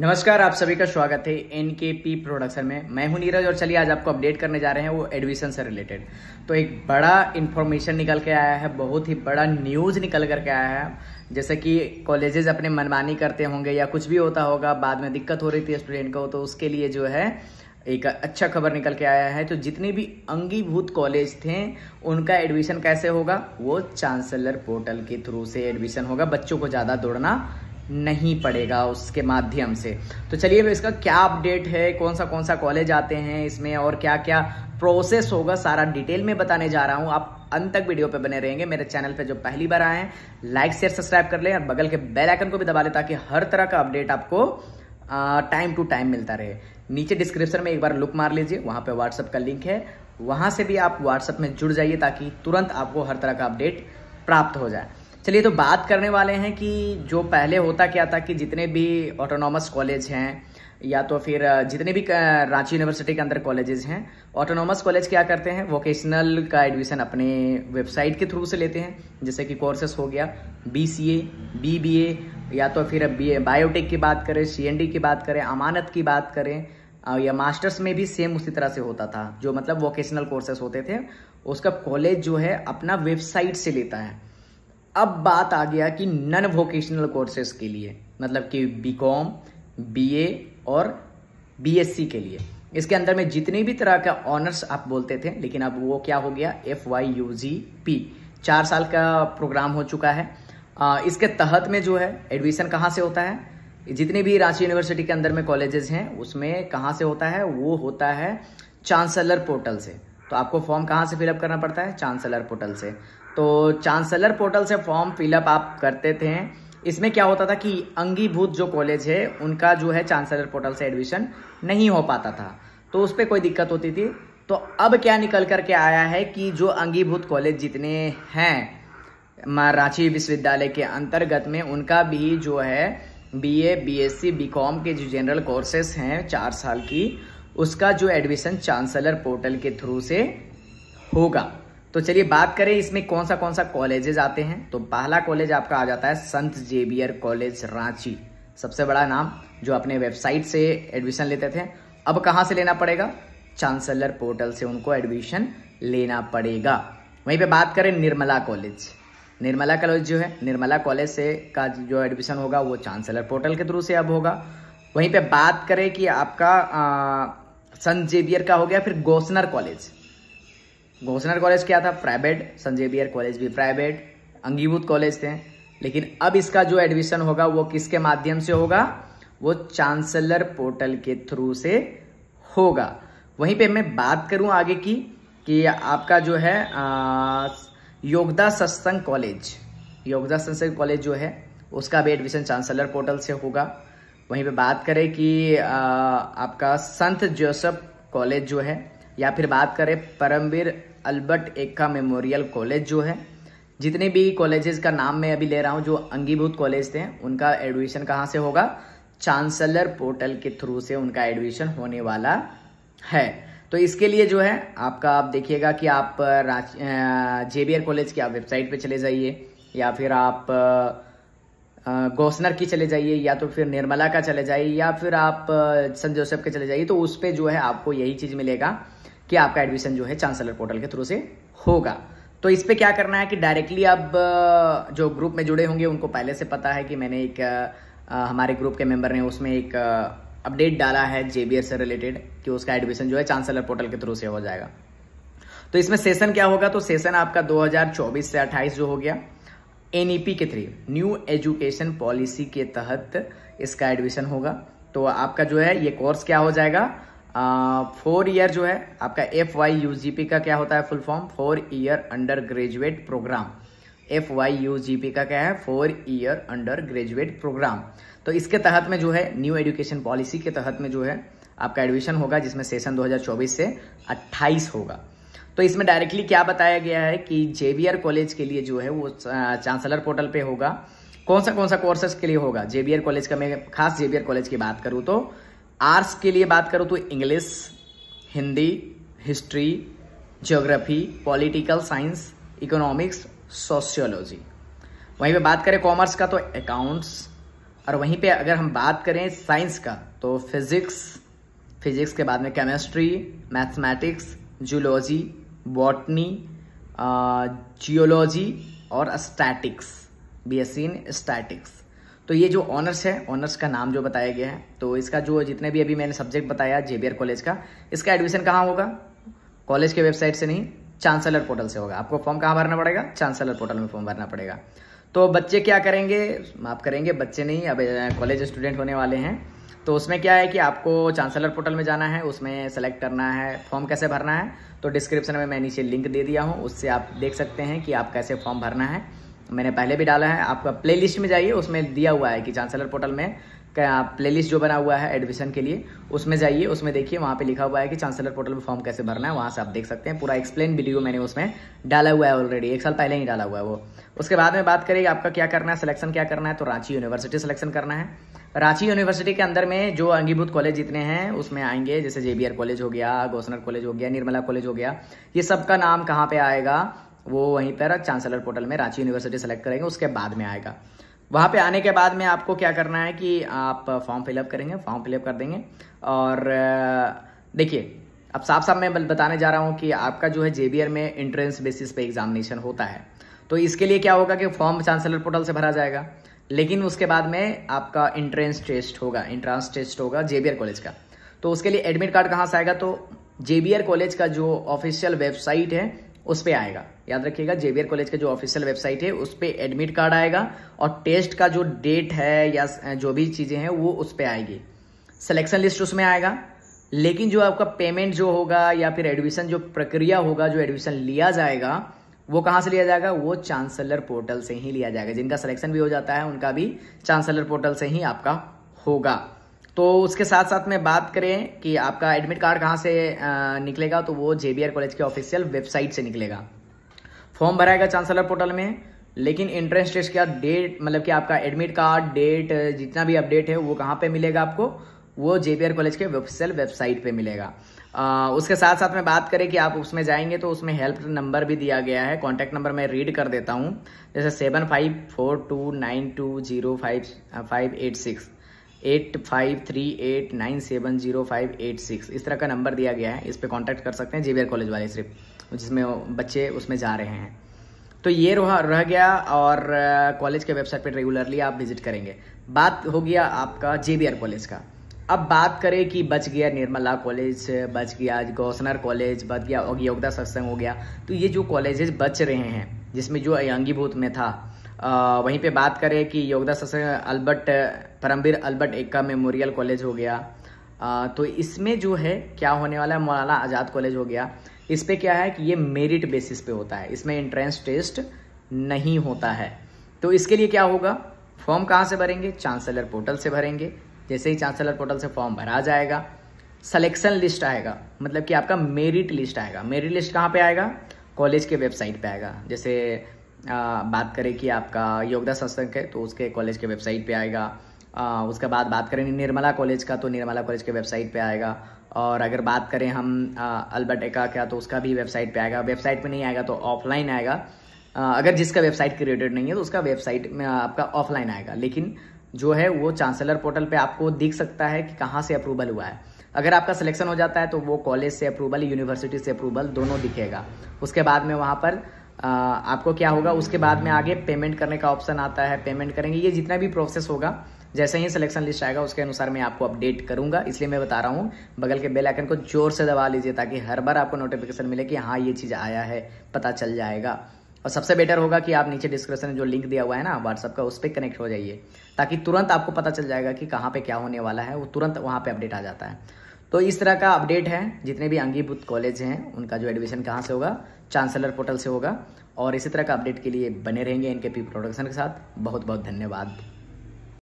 नमस्कार आप सभी का स्वागत है एन के पी प्रोडक्शन में मैं हूं नीरज और चलिए आज आपको अपडेट करने जा रहे हैं वो एडमिशन से रिलेटेड तो एक बड़ा इन्फॉर्मेशन निकल के आया है बहुत ही बड़ा न्यूज़ निकल कर के आया है जैसे कि कॉलेजेस अपने मनमानी करते होंगे या कुछ भी होता होगा बाद में दिक्कत हो रही थी स्टूडेंट को तो उसके लिए जो है एक अच्छा खबर निकल के आया है तो जितने भी अंगीभूत कॉलेज थे उनका एडमिशन कैसे होगा वो चांसलर पोर्टल के थ्रू से एडमिशन होगा बच्चों को ज़्यादा दौड़ना नहीं पड़ेगा उसके माध्यम से तो चलिए फिर इसका क्या अपडेट है कौन सा कौन सा कॉलेज आते हैं इसमें और क्या क्या प्रोसेस होगा सारा डिटेल में बताने जा रहा हूं आप अंत तक वीडियो पे बने रहेंगे मेरे चैनल पे जो पहली बार आए हैं लाइक शेयर सब्सक्राइब कर लें और बगल के बेल आइकन को भी दबा लें ताकि हर तरह का अपडेट आपको टाइम टू टाइम मिलता रहे नीचे डिस्क्रिप्शन में एक बार लुक मार लीजिए वहां पर व्हाट्सअप का लिंक है वहां से भी आप व्हाट्सएप में जुड़ जाइए ताकि तुरंत आपको हर तरह का अपडेट प्राप्त हो जाए चलिए तो बात करने वाले हैं कि जो पहले होता क्या था कि जितने भी ऑटोनॉमस कॉलेज हैं या तो फिर जितने भी रांची यूनिवर्सिटी के अंदर कॉलेजेस हैं ऑटोनॉमस कॉलेज क्या करते हैं वोकेशनल का एडमिशन अपने वेबसाइट के थ्रू से लेते हैं जैसे कि कोर्सेस हो गया B C A B B A या तो फिर बी बायोटेक की बात करें सी एन डी की बात करें अमानत की बात करें या मास्टर्स में भी सेम उसी तरह से होता था जो मतलब वोकेशनल कोर्सेस होते थे उसका कॉलेज जो है अपना वेबसाइट से लेता है अब बात आ गया कि नन वोकेशनल कोर्सेज के लिए मतलब कि बी कॉम बी ए और बी एस सी के लिए इसके अंदर में जितने भी तरह का ऑनर्स आप बोलते थे लेकिन अब वो क्या हो गया F Y U G P चार साल का प्रोग्राम हो चुका है आ, इसके तहत में जो है एडमिशन कहाँ से होता है जितने भी रांची यूनिवर्सिटी के अंदर में कॉलेजेस हैं उसमें कहाँ से होता है वो होता है चांसलर पोर्टल से तो आपको फॉर्म कहाँ से फिलअप करना पड़ता है चांसलर पोर्टल से तो चांसलर पोर्टल से फॉर्म फिलअप आप करते थे इसमें क्या होता था कि अंगीभूत जो कॉलेज है उनका जो है चांसलर पोर्टल से एडमिशन नहीं हो पाता था तो उस पर कोई दिक्कत होती थी तो अब क्या निकल कर के आया है कि जो अंगीभूत कॉलेज जितने हैं रांची विश्वविद्यालय के अंतर्गत में उनका भी जो है बीए, बीएससी, बीकॉम के जो जनरल कोर्सेस हैं चार साल की उसका जो एडमिशन चांसलर पोर्टल के थ्रू से होगा तो चलिए बात करें इसमें कौन सा कौन सा कॉलेजेस आते हैं तो पहला कॉलेज आपका आ जाता है संत जेवियर कॉलेज रांची सबसे बड़ा नाम जो अपने वेबसाइट से एडमिशन लेते थे अब कहाँ से लेना पड़ेगा चांसलर पोर्टल से उनको एडमिशन लेना पड़ेगा वहीं पे बात करें निर्मला कॉलेज निर्मला कॉलेज जो है निर्मला कॉलेज से का जो एडमिशन होगा वो चांसलर पोर्टल के थ्रू से अब होगा वहीं पे बात करें कि आपका संत जेवियर का हो गया फिर गोसनर कॉलेज घोसनर कॉलेज क्या था प्राइवेट संजेवियर कॉलेज भी प्राइवेट अंगीभूत कॉलेज थे लेकिन अब इसका जो एडमिशन होगा वो किसके माध्यम से होगा वो चांसलर पोर्टल के थ्रू से होगा वहीं पे मैं बात करूं आगे की कि आपका जो है योगदा सत्संग कॉलेज योगदा सत्संग कॉलेज जो है उसका भी एडमिशन चांसलर पोर्टल से होगा वहीं पे बात करें कि आ, आपका संत जोसफ कॉलेज जो है या फिर बात करें Paramvir Albert Ekka memorial college जो है जितने भी कॉलेजेस का नाम मैं अभी ले रहा हूँ जो अंगीभूत कॉलेज थे उनका एडमिशन कहाँ से होगा चांसलर पोर्टल के थ्रू से उनका एडमिशन होने वाला है तो इसके लिए जो है आपका आप देखिएगा कि आप जेबीआर कॉलेज की आप वेबसाइट पे चले जाइए या फिर आप गोसनर की चले जाइए या तो फिर निर्मला का चले जाइए या फिर आप संत जोसेफ के चले जाइए तो उस पर जो है आपको यही चीज़ मिलेगा कि आपका एडमिशन जो है चांसलर पोर्टल के थ्रू से होगा तो इस पर क्या करना है कि डायरेक्टली अब जो ग्रुप में जुड़े होंगे उनको पहले से पता है कि मैंने एक आ, हमारे ग्रुप के मेंबर ने उसमें एक अपडेट डाला है जे से रिलेटेड कि उसका एडमिशन जो है चांसलर पोर्टल के थ्रू से हो जाएगा तो इसमें सेशन क्या होगा तो सेशन आपका 2024 से 28 जो हो गया एन e के थ्री न्यू एजुकेशन पॉलिसी के तहत इसका एडमिशन होगा तो आपका जो है ये कोर्स क्या हो जाएगा फोर ईयर जो है आपका F Y U G P का क्या होता है full form four year undergraduate programme F Y U G P का क्या है four year undergraduate programme तो इसके तहत में जो है न्यू एजुकेशन पॉलिसी के तहत में जो है आपका एडमिशन होगा जिसमें सेशन 2024 से 28 होगा तो इसमें डायरेक्टली क्या बताया गया है कि जेबीआर कॉलेज के लिए जो है वो चांसलर पोर्टल पे होगा कौन सा कौन सा कोर्सेज के लिए होगा जेबीआर कॉलेज का मैं खास जेबीआर कॉलेज की बात करूँ तो आर्ट्स के लिए बात करूँ तो English Hindi history geography political science economics sociology वहीं पे बात करें कॉमर्स का तो अकाउंट्स और वहीं पे अगर हम बात करें साइंस का तो फिज़िक्स फिज़िक्स के बाद में chemistry mathematics zoology botany geology और statistics B S C in statistics तो ये जो ऑनर्स है ऑनर्स का नाम जो बताया गया है तो इसका जो जितने भी अभी मैंने सब्जेक्ट बताया जेबीआर कॉलेज का इसका एडमिशन कहाँ होगा कॉलेज के वेबसाइट से नहीं चांसलर पोर्टल से होगा आपको फॉर्म कहाँ भरना पड़ेगा चांसलर पोर्टल में फॉर्म भरना पड़ेगा तो बच्चे क्या करेंगे माफ़ करेंगे बच्चे नहीं अब कॉलेज स्टूडेंट होने वाले हैं तो उसमें क्या है कि आपको चांसलर पोर्टल में जाना है उसमें सेलेक्ट करना है फॉर्म कैसे भरना है तो डिस्क्रिप्शन में मैं नीचे लिंक दे दिया हूँ उससे आप देख सकते हैं कि आप कैसे फॉर्म भरना है मैंने पहले भी डाला है आपका प्ले में जाइए उसमें दिया हुआ है कि चांसलर पोर्टल में प्ले लिस्ट जो बना हुआ है एडमिशन के लिए उसमें जाइए उसमें देखिए वहाँ पे लिखा हुआ है कि चांसलर पोर्टल में फॉर्म कैसे भरना है वहाँ से आप देख सकते हैं पूरा एक्सप्लेन वीडियो मैंने उसमें डाला हुआ है ऑलरेडी एक साल पहले ही डाला हुआ है वो उसके बाद में बात करें आपका क्या करना है सिलेक्शन क्या करना है तो रांची यूनिवर्सिटी सिलेक्शन करना है रांची यूनिवर्सिटी के अंदर में जो अंगीभूत कॉलेज जितने हैं उसमें आएंगे जैसे जेबीआर कॉलेज हो गया गोसनर कॉलेज हो गया निर्मला कॉलेज हो गया ये सबका नाम कहाँ पे आएगा वो वहीं पर चांसलर पोर्टल में रांची यूनिवर्सिटी सेलेक्ट करेंगे उसके बाद में आएगा वहाँ पे आने के बाद में आपको क्या करना है कि आप फॉर्म फिलअप करेंगे फॉर्म फिलअप कर देंगे और देखिए अब साफ साफ मैं बताने जा रहा हूँ कि आपका जो है जे में एंट्रेंस बेसिस पे एग्जामिनेशन होता है तो इसके लिए क्या होगा कि फॉर्म चांसलर पोर्टल से भरा जाएगा लेकिन उसके बाद में आपका इंट्रेंस टेस्ट होगा इंट्रांस टेस्ट होगा जेबीआर कॉलेज का तो उसके लिए एडमिट कार्ड कहाँ से आएगा तो जेबीआर कॉलेज का जो ऑफिशियल वेबसाइट है उस पर आएगा याद रखिएगा जेवियर कॉलेज का जो ऑफिशियल वेबसाइट है उस पर एडमिट कार्ड आएगा और टेस्ट का जो डेट है या जो भी चीज़ें हैं वो उस पर आएगी सिलेक्शन लिस्ट उसमें आएगा लेकिन जो आपका पेमेंट जो होगा या फिर एडमिशन जो प्रक्रिया होगा जो एडमिशन लिया जाएगा वो कहाँ से लिया जाएगा वो चांसलर पोर्टल से ही लिया जाएगा जिनका सिलेक्शन भी हो जाता है उनका भी चांसलर पोर्टल से ही आपका होगा तो उसके साथ साथ में बात करें कि आपका एडमिट कार्ड कहाँ से निकलेगा तो वो जेबीआर कॉलेज के ऑफिशियल वेबसाइट से निकलेगा फॉर्म भराएगा चांसलर पोर्टल में लेकिन एंट्रेंस टेस्ट का डेट मतलब कि आपका एडमिट कार्ड डेट जितना भी अपडेट है वो कहाँ पे मिलेगा आपको वो जे कॉलेज के ऑफिशियल वेबसाइट पे मिलेगा आ, उसके साथ साथ में बात करें कि आप उसमें जाएंगे तो उसमें हेल्प नंबर भी दिया गया है कॉन्टैक्ट नंबर मैं रीड कर देता हूँ जैसे seven five four two nine two zero five five eight six eight five three eight nine seven zero five eight six इस तरह का नंबर दिया गया है इस पर कॉन्टैक्ट कर सकते हैं जे कॉलेज वाले सिर्फ जिसमें बच्चे उसमें जा रहे हैं तो ये रह रह गया और कॉलेज के वेबसाइट पर रेगुलरली आप विजिट करेंगे बात हो गया आपका जे कॉलेज का अब बात करें कि बच गया निर्मला कॉलेज बच गया गौसनर कॉलेज बच गया योगदा सत्संग हो गया तो ये जो कॉलेजेस बच रहे हैं जिसमें जो अंगीभूत में था आ, वहीं पे बात करें कि Yogoda Satsanga Albert Paramvir Albert Ekka memorial college हो गया आ, तो इसमें जो है क्या होने वाला है मौलाना आज़ाद कॉलेज हो गया इस पर क्या है कि ये मेरिट बेसिस पे होता है इसमें एंट्रेंस टेस्ट नहीं होता है तो इसके लिए क्या होगा फॉर्म कहाँ से भरेंगे चांसलर पोर्टल से भरेंगे जैसे ही चांसलर पोर्टल से फॉर्म भरा जाएगा सलेक्शन लिस्ट आएगा मतलब कि आपका मेरिट लिस्ट आएगा मेरिट लिस्ट कहाँ पे आएगा कॉलेज के वेबसाइट पे आएगा जैसे आ, बात करें कि आपका योगदा संस्थक है तो उसके कॉलेज के वेबसाइट पे आएगा आ, उसके बाद बात करें निर्मला कॉलेज का तो निर्मला कॉलेज के वेबसाइट पे आएगा और अगर बात करें हम एका का तो उसका भी वेबसाइट पे आएगा वेबसाइट पे नहीं आएगा तो ऑफलाइन आएगा अगर जिसका वेबसाइट क्रिएटेड नहीं है तो उसका वेबसाइट में आपका ऑफलाइन आएगा लेकिन जो है वो चांसलर पोर्टल पे आपको दिख सकता है कि कहाँ से अप्रूवल हुआ है अगर आपका सिलेक्शन हो जाता है तो वो कॉलेज से अप्रूवल यूनिवर्सिटी से अप्रूवल दोनों दिखेगा उसके बाद में वहाँ पर आपको क्या होगा उसके बाद में आगे पेमेंट करने का ऑप्शन आता है पेमेंट करेंगे ये जितना भी प्रोसेस होगा जैसे ही सिलेक्शन लिस्ट आएगा उसके अनुसार मैं आपको अपडेट करूंगा इसलिए मैं बता रहा हूँ बगल के बेल आइकन को जोर से दबा लीजिए ताकि हर बार आपको नोटिफिकेशन मिले कि हाँ ये चीज़ आया है पता चल जाएगा और सबसे बेटर होगा कि आप नीचे डिस्क्रिप्शन में जो लिंक दिया हुआ है ना व्हाट्सअप का उस पर कनेक्ट हो जाइए ताकि तुरंत आपको पता चल जाएगा कि कहाँ पे क्या होने वाला है वो तुरंत वहाँ पे अपडेट आ जाता है तो इस तरह का अपडेट है जितने भी अंगीभूत कॉलेज हैं उनका जो एडमिशन कहाँ से होगा चांसलर पोर्टल से होगा और इसी तरह का अपडेट के लिए बने रहेंगे इनके पी प्रोडक्शन के साथ बहुत बहुत धन्यवाद